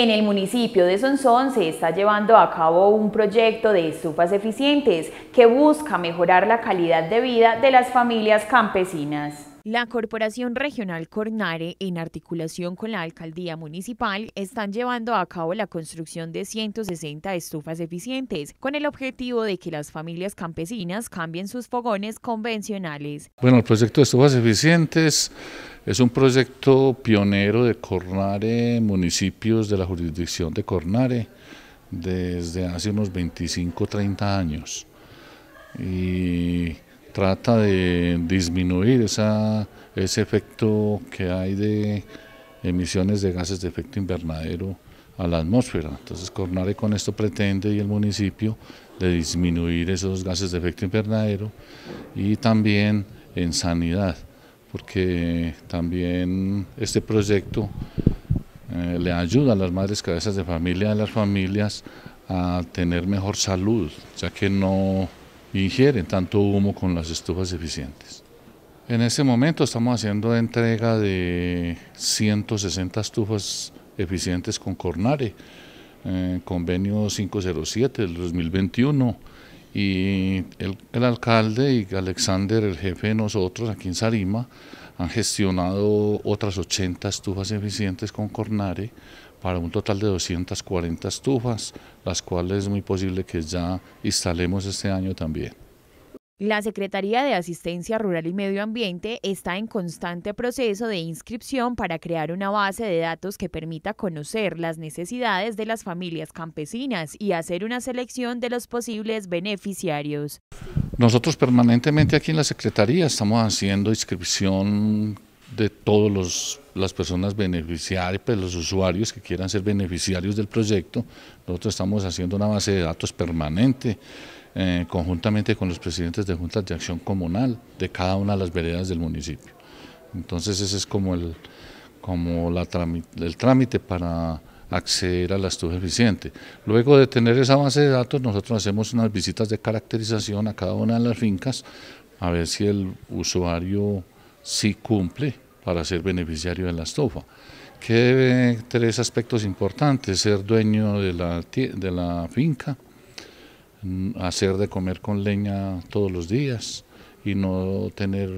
En el municipio de Sonsón se está llevando a cabo un proyecto de estufas eficientes que busca mejorar la calidad de vida de las familias campesinas. La Corporación Regional Cornare, en articulación con la Alcaldía Municipal, están llevando a cabo la construcción de 160 estufas eficientes, con el objetivo de que las familias campesinas cambien sus fogones convencionales. Bueno, el proyecto de estufas eficientes es un proyecto pionero de Cornare, municipios de la jurisdicción de Cornare, desde hace unos 25 30 años. Y trata de disminuir esa, ese efecto que hay de emisiones de gases de efecto invernadero a la atmósfera. Entonces Cornare con esto pretende y el municipio de disminuir esos gases de efecto invernadero y también en sanidad, porque también este proyecto eh, le ayuda a las madres cabezas de familia, a las familias a tener mejor salud, ya que no ingieren tanto humo con las estufas eficientes. En este momento estamos haciendo entrega de 160 estufas eficientes con Cornare, eh, convenio 507 del 2021, y el, el alcalde y Alexander, el jefe de nosotros aquí en Sarima, han gestionado otras 80 estufas eficientes con Cornare para un total de 240 estufas, las cuales es muy posible que ya instalemos este año también. La Secretaría de Asistencia Rural y Medio Ambiente está en constante proceso de inscripción para crear una base de datos que permita conocer las necesidades de las familias campesinas y hacer una selección de los posibles beneficiarios. Nosotros permanentemente aquí en la Secretaría estamos haciendo inscripción de todas las personas beneficiarias, pues, los usuarios que quieran ser beneficiarios del proyecto. Nosotros estamos haciendo una base de datos permanente eh, conjuntamente con los presidentes de juntas de acción comunal de cada una de las veredas del municipio. Entonces ese es como el, como el trámite para acceder a la estufa eficiente. Luego de tener esa base de datos, nosotros hacemos unas visitas de caracterización a cada una de las fincas, a ver si el usuario sí cumple para ser beneficiario de la estufa que tres aspectos importantes, ser dueño de la, de la finca, mm, hacer de comer con leña todos los días y no tener,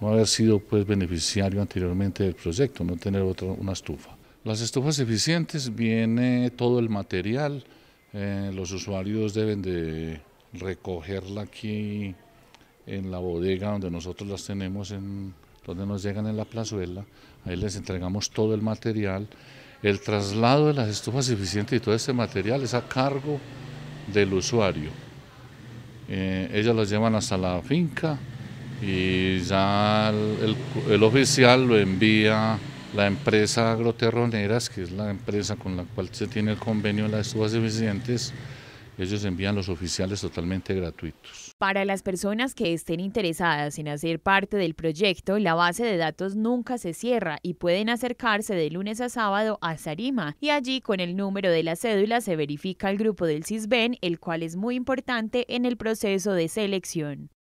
no haber sido pues beneficiario anteriormente del proyecto, no tener otra, una estufa. Las estufas eficientes viene todo el material, eh, los usuarios deben de recogerla aquí en la bodega donde nosotros las tenemos, en, donde nos llegan en la plazuela, ahí les entregamos todo el material. El traslado de las estufas eficientes y todo este material es a cargo del usuario. Eh, ellas las llevan hasta la finca y ya el oficial lo envía la empresa Agroterroneras, que es la empresa con la cual se tiene el convenio de las estufas eficientes, ellos envían los oficiales totalmente gratuitos. Para las personas que estén interesadas en hacer parte del proyecto, la base de datos nunca se cierra y pueden acercarse de lunes a sábado a Sarima y allí con el número de la cédula se verifica el grupo del CISBEN, el cual es muy importante en el proceso de selección.